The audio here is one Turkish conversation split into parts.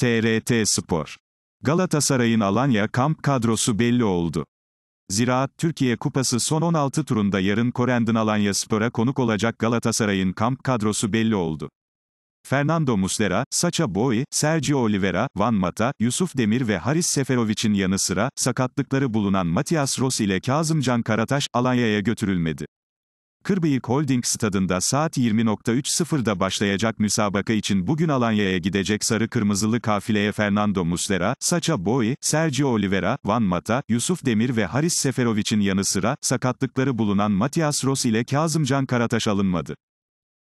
TRT Spor. Galatasaray'ın Alanya kamp kadrosu belli oldu. Ziraat Türkiye Kupası son 16 turunda yarın Korendin Alanya Spor'a konuk olacak Galatasaray'ın kamp kadrosu belli oldu. Fernando Muslera, Sacha Boy, Sergio Oliveira, Van Mata, Yusuf Demir ve Haris Seferovic'in yanı sıra, sakatlıkları bulunan Matias Ross ile Kazımcan Karataş, Alanya'ya götürülmedi. Kırbeyir Holding Stadında saat 20.30'da başlayacak müsabaka için bugün Alanya'ya gidecek sarı kırmızılı kafileye Fernando Muslera, Sacha Boy, Sergio Oliveira, Van Mata, Yusuf Demir ve Haris Seferovic'in yanı sıra sakatlıkları bulunan Matias Ros ile Kazımcan Karataş alınmadı.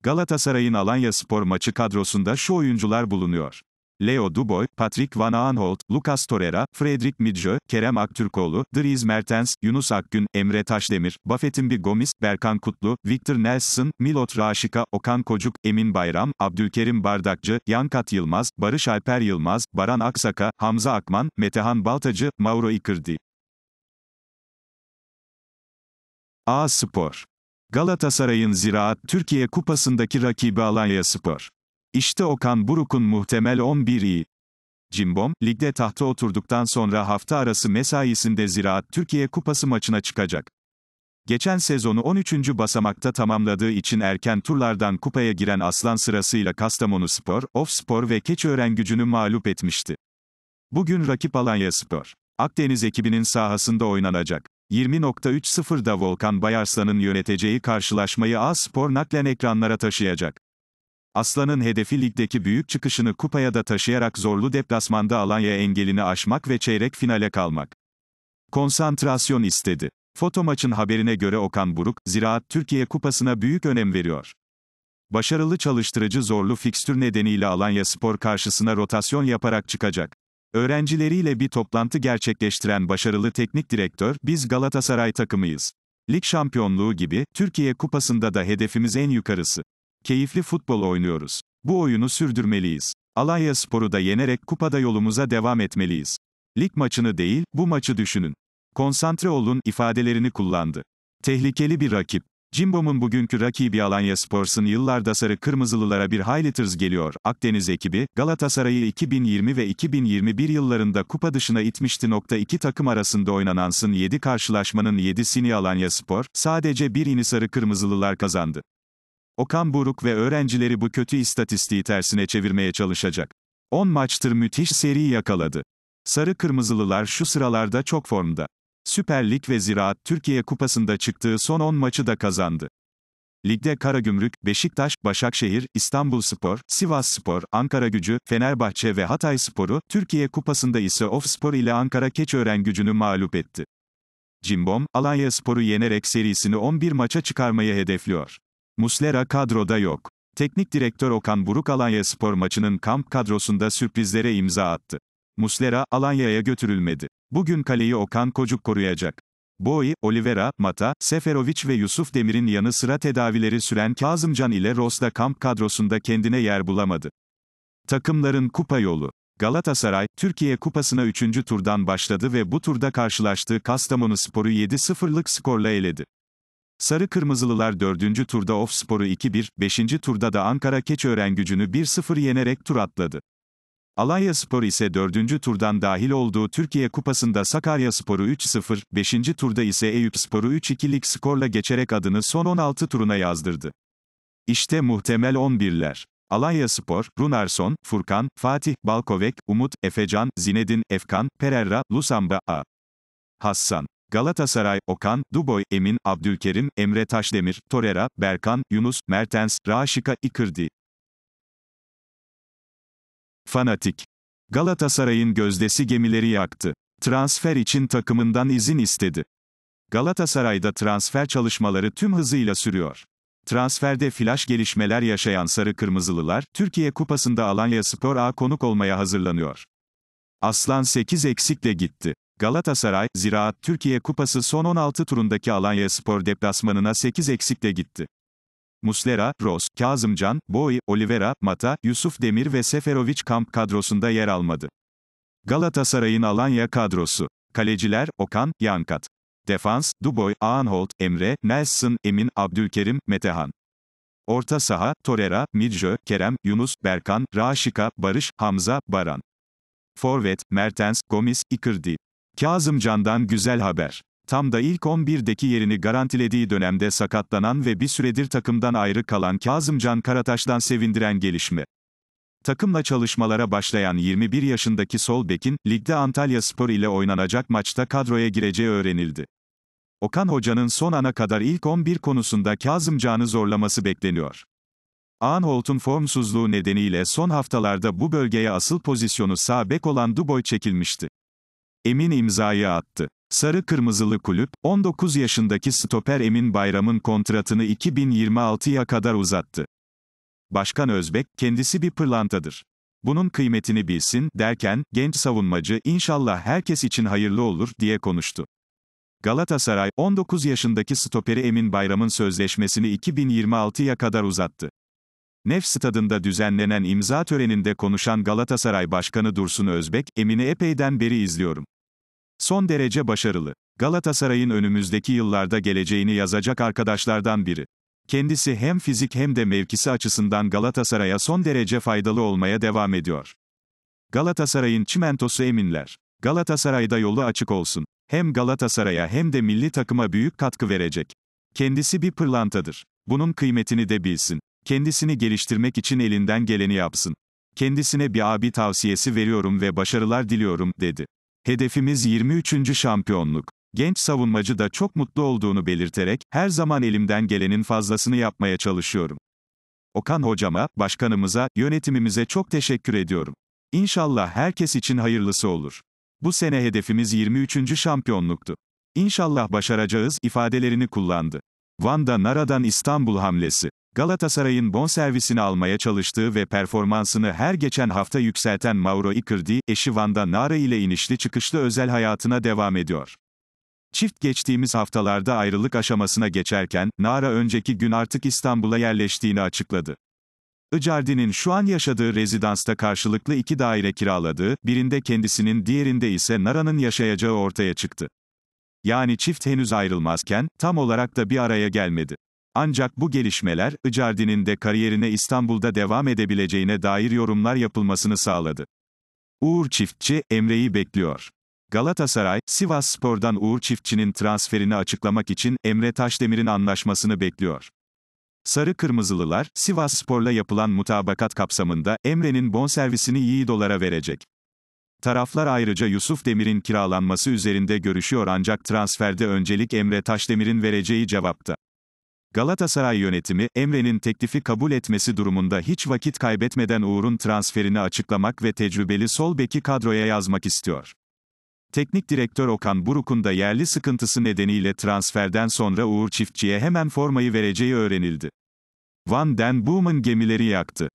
Galatasaray'ın Alanya Spor maçı kadrosunda şu oyuncular bulunuyor. Leo Duboy, Patrick Van Aanholt, Lucas Torreira, Frederick Midjo, Kerem Aktürkoğlu, Dries Mertens, Yunus Akgün, Emre Taşdemir, Buffetimbi Gomis, Berkan Kutlu, Victor Nelson, Milot Raşika, Okan Kocuk, Emin Bayram, Abdülkerim Bardakçı, Yankat Yılmaz, Barış Alper Yılmaz, Baran Aksaka, Hamza Akman, Metehan Baltacı, Mauro Icardi. A Spor Galatasaray'ın Ziraat Türkiye Kupası'ndaki rakibi Alanya Spor. İşte Okan Buruk'un muhtemel 11'i. Cimbom, ligde tahta oturduktan sonra hafta arası mesaisinde Ziraat Türkiye Kupası maçına çıkacak. Geçen sezonu 13. basamakta tamamladığı için erken turlardan kupaya giren Aslan sırasıyla Kastamonu Spor, Of Spor ve Keçiören gücünü mağlup etmişti. Bugün rakip Alanya Spor. Akdeniz ekibinin sahasında oynanacak. 20.30'da Volkan Bayarslan'ın yöneteceği karşılaşmayı A Spor naklen ekranlara taşıyacak. Aslan'ın hedefi ligdeki büyük çıkışını kupaya da taşıyarak zorlu deplasmanda Alanya engelini aşmak ve çeyrek finale kalmak. Konsantrasyon istedi. Foto maçın haberine göre Okan Buruk, Ziraat Türkiye Kupası'na büyük önem veriyor. Başarılı çalıştırıcı zorlu fikstür nedeniyle Alanya Spor karşısına rotasyon yaparak çıkacak. Öğrencileriyle bir toplantı gerçekleştiren başarılı teknik direktör, biz Galatasaray takımıyız. Lig şampiyonluğu gibi, Türkiye Kupası'nda da hedefimiz en yukarısı. Keyifli futbol oynuyoruz. Bu oyunu sürdürmeliyiz. Alanya Sporu da yenerek kupada yolumuza devam etmeliyiz. Lig maçını değil, bu maçı düşünün. Konsantre olun ifadelerini kullandı. Tehlikeli bir rakip. Cimbom'un bugünkü rakibi Alanya Spor'sun yıllarda sarı kırmızılılara bir highlighters geliyor. Akdeniz ekibi, Galatasaray'ı 2020 ve 2021 yıllarında kupa dışına itmişti. Nokta iki takım arasında oynanansın 7 karşılaşmanın 7'sini Alanya Spor, sadece birini sarı kırmızılılar kazandı. Okan Buruk ve öğrencileri bu kötü istatistiği tersine çevirmeye çalışacak. 10 maçtır müthiş seri yakaladı. Sarı Kırmızılılar şu sıralarda çok formda. Süper Lig ve Ziraat Türkiye Kupası'nda çıktığı son 10 maçı da kazandı. Ligde Karagümrük, Beşiktaş, Başakşehir, İstanbulspor, Sivasspor, Ankara Gücü, Fenerbahçe ve Hatayspor'u, Türkiye Kupası'nda ise Ofspor ile Ankara Keçören gücünü mağlup etti. Cimbom, Alanya Spor'u yenerek serisini 11 maça çıkarmayı hedefliyor. Muslera kadroda yok. Teknik direktör Okan Buruk Alanya Spor maçının kamp kadrosunda sürprizlere imza attı. Muslera, Alanya'ya götürülmedi. Bugün kaleyi Okan Kocuk koruyacak. Boy, Olivera, Mata, Seferovic ve Yusuf Demir'in yanı sıra tedavileri süren Kazımcan ile Rosda kamp kadrosunda kendine yer bulamadı. Takımların kupa yolu. Galatasaray, Türkiye Kupası'na 3. turdan başladı ve bu turda karşılaştığı Kastamonu Spor'u 7-0'lık skorla eledi. Sarı Kırmızılılar 4. turda Ofspor'u 2-1, 5. turda da Ankara Keçiören gücünü 1-0 yenerek tur atladı. Alanya Spor ise 4. turdan dahil olduğu Türkiye Kupası'nda Sakarya Sporu 3-0, 5. turda ise Eyüp Sporu 3-2'lik skorla geçerek adını son 16 turuna yazdırdı. İşte muhtemel 11'ler. Alanya Spor, Runarson, Furkan, Fatih, Balkovek, Umut, Efecan, Zinedin, Efkan, Pererra, Lusamba, A. Hassan. Galatasaray, Okan, Duboy, Emin, Abdülkerim, Emre Taşdemir, Torera, Berkan, Yunus, Mertens, Raşika, İkırdi. Fanatik. Galatasaray'ın gözdesi gemileri yaktı. Transfer için takımından izin istedi. Galatasaray'da transfer çalışmaları tüm hızıyla sürüyor. Transferde flaş gelişmeler yaşayan Sarı Kırmızılılar, Türkiye Kupası'nda Alanya Spor A konuk olmaya hazırlanıyor. Aslan 8 eksikle gitti. Galatasaray, Ziraat Türkiye Kupası son 16 turundaki Alanya Spor deplasmanına 8 eksikle gitti. Muslera, Ross, Kazımcan, Boy, Olivera, Mata, Yusuf Demir ve Seferovic kamp kadrosunda yer almadı. Galatasaray'ın Alanya kadrosu. Kaleciler, Okan, Yankat. Defans, Duboy, Aanholt, Emre, Nelson, Emin, Abdülkerim, Metehan. Orta saha, Torera, Midjo, Kerem, Yunus, Berkan, Raşika, Barış, Hamza, Baran. Forvet, Mertens, Gomis, Icardi. Kazımcan'dan güzel haber. Tam da ilk 11'deki yerini garantilediği dönemde sakatlanan ve bir süredir takımdan ayrı kalan Kazımcan Karataş'tan sevindiren gelişme. Takımla çalışmalara başlayan 21 yaşındaki sol bekin, ligde Antalya Spor ile oynanacak maçta kadroya gireceği öğrenildi. Okan Hoca'nın son ana kadar ilk 11 konusunda Kazımcan'ı zorlaması bekleniyor. Aanholt'un formsuzluğu nedeniyle son haftalarda bu bölgeye asıl pozisyonu sağ bek olan Duboy çekilmişti. Emin imzayı attı. Sarı Kırmızılı Kulüp, 19 yaşındaki stoper Emin Bayram'ın kontratını 2026'ya kadar uzattı. Başkan Özbek, kendisi bir pırlantadır. Bunun kıymetini bilsin, derken, genç savunmacı, inşallah herkes için hayırlı olur, diye konuştu. Galatasaray, 19 yaşındaki stoperi Emin Bayram'ın sözleşmesini 2026'ya kadar uzattı. Nef stadında düzenlenen imza töreninde konuşan Galatasaray Başkanı Dursun Özbek, Emin'i epeyden beri izliyorum. Son derece başarılı. Galatasaray'ın önümüzdeki yıllarda geleceğini yazacak arkadaşlardan biri. Kendisi hem fizik hem de mevkisi açısından Galatasaray'a son derece faydalı olmaya devam ediyor. Galatasaray'ın çimentosu eminler. Galatasaray'da yolu açık olsun. Hem Galatasaray'a hem de milli takıma büyük katkı verecek. Kendisi bir pırlantadır. Bunun kıymetini de bilsin. Kendisini geliştirmek için elinden geleni yapsın. Kendisine bir abi tavsiyesi veriyorum ve başarılar diliyorum, dedi. Hedefimiz 23. şampiyonluk. Genç savunmacı da çok mutlu olduğunu belirterek, her zaman elimden gelenin fazlasını yapmaya çalışıyorum. Okan hocama, başkanımıza, yönetimimize çok teşekkür ediyorum. İnşallah herkes için hayırlısı olur. Bu sene hedefimiz 23. şampiyonluktu. İnşallah başaracağız ifadelerini kullandı. Van'da Nara'dan İstanbul hamlesi. Galatasaray'ın bonservisini almaya çalıştığı ve performansını her geçen hafta yükselten Mauro Icardi, eşi Vanda Nara ile inişli çıkışlı özel hayatına devam ediyor. Çift geçtiğimiz haftalarda ayrılık aşamasına geçerken, Nara önceki gün artık İstanbul'a yerleştiğini açıkladı. Icardi'nin şu an yaşadığı rezidansta karşılıklı iki daire kiraladığı, birinde kendisinin diğerinde ise Nara'nın yaşayacağı ortaya çıktı. Yani çift henüz ayrılmazken, tam olarak da bir araya gelmedi. Ancak bu gelişmeler, Icardi'nin de kariyerine İstanbul'da devam edebileceğine dair yorumlar yapılmasını sağladı. Uğur Çiftçi, Emre'yi bekliyor. Galatasaray, Sivas Spor'dan Uğur Çiftçi'nin transferini açıklamak için Emre Taşdemir'in anlaşmasını bekliyor. Sarı Kırmızılılar, Sivas Spor'la yapılan mutabakat kapsamında Emre'nin bonservisini iyi dolara verecek. Taraflar ayrıca Yusuf Demir'in kiralanması üzerinde görüşüyor ancak transferde öncelik Emre Taşdemir'in vereceği cevapta. Galatasaray yönetimi, Emre'nin teklifi kabul etmesi durumunda hiç vakit kaybetmeden Uğur'un transferini açıklamak ve tecrübeli sol beki kadroya yazmak istiyor. Teknik direktör Okan Buruk'un da yerli sıkıntısı nedeniyle transferden sonra Uğur Çiftçi'ye hemen formayı vereceği öğrenildi. Van den Boom'un gemileri yaktı.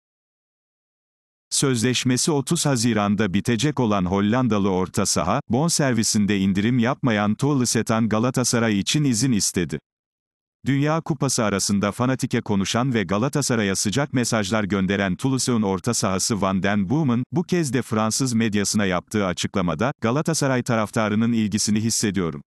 Sözleşmesi 30 Haziran'da bitecek olan Hollandalı orta saha, bonservisinde indirim yapmayan setan Galatasaray için izin istedi. Dünya Kupası arasında fanatike konuşan ve Galatasaray'a sıcak mesajlar gönderen Toulouse'un orta sahası Van den Boom'un, bu kez de Fransız medyasına yaptığı açıklamada, Galatasaray taraftarının ilgisini hissediyorum.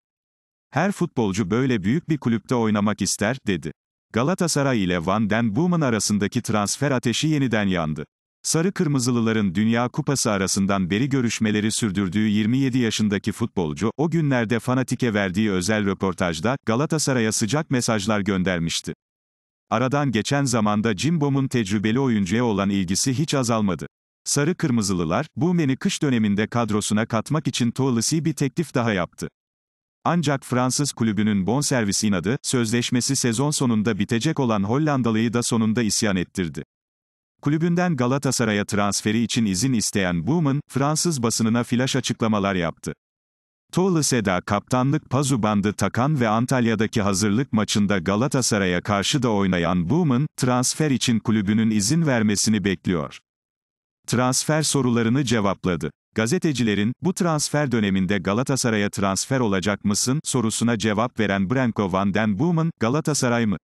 Her futbolcu böyle büyük bir kulüpte oynamak ister, dedi. Galatasaray ile Van den Boom'un arasındaki transfer ateşi yeniden yandı. Sarı Kırmızılıların Dünya Kupası arasından beri görüşmeleri sürdürdüğü 27 yaşındaki futbolcu, o günlerde Fanatik'e verdiği özel röportajda, Galatasaray'a sıcak mesajlar göndermişti. Aradan geçen zamanda Cimbom'un tecrübeli oyuncuya olan ilgisi hiç azalmadı. Sarı Kırmızılılar, Boumen'i kış döneminde kadrosuna katmak için Toulis'i bir teklif daha yaptı. Ancak Fransız kulübünün bonservis inadı, sözleşmesi sezon sonunda bitecek olan Hollandalı'yı da sonunda isyan ettirdi. Kulübünden Galatasaray'a transferi için izin isteyen Booman, Fransız basınına flaş açıklamalar yaptı. Tuğlu Seda kaptanlık pazu bandı takan ve Antalya'daki hazırlık maçında Galatasaray'a karşı da oynayan Booman, transfer için kulübünün izin vermesini bekliyor. Transfer sorularını cevapladı. Gazetecilerin, bu transfer döneminde Galatasaray'a transfer olacak mısın sorusuna cevap veren Branko van den Boomen, Galatasaray mı?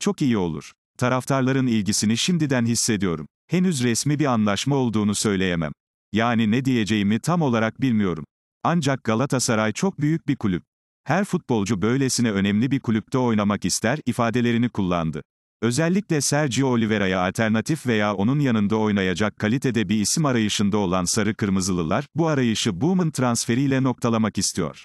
Çok iyi olur. Taraftarların ilgisini şimdiden hissediyorum. Henüz resmi bir anlaşma olduğunu söyleyemem. Yani ne diyeceğimi tam olarak bilmiyorum. Ancak Galatasaray çok büyük bir kulüp. Her futbolcu böylesine önemli bir kulüpte oynamak ister ifadelerini kullandı. Özellikle Sergio Oliveira'ya alternatif veya onun yanında oynayacak kalitede bir isim arayışında olan sarı kırmızılılar, bu arayışı Boom'un transferiyle noktalamak istiyor.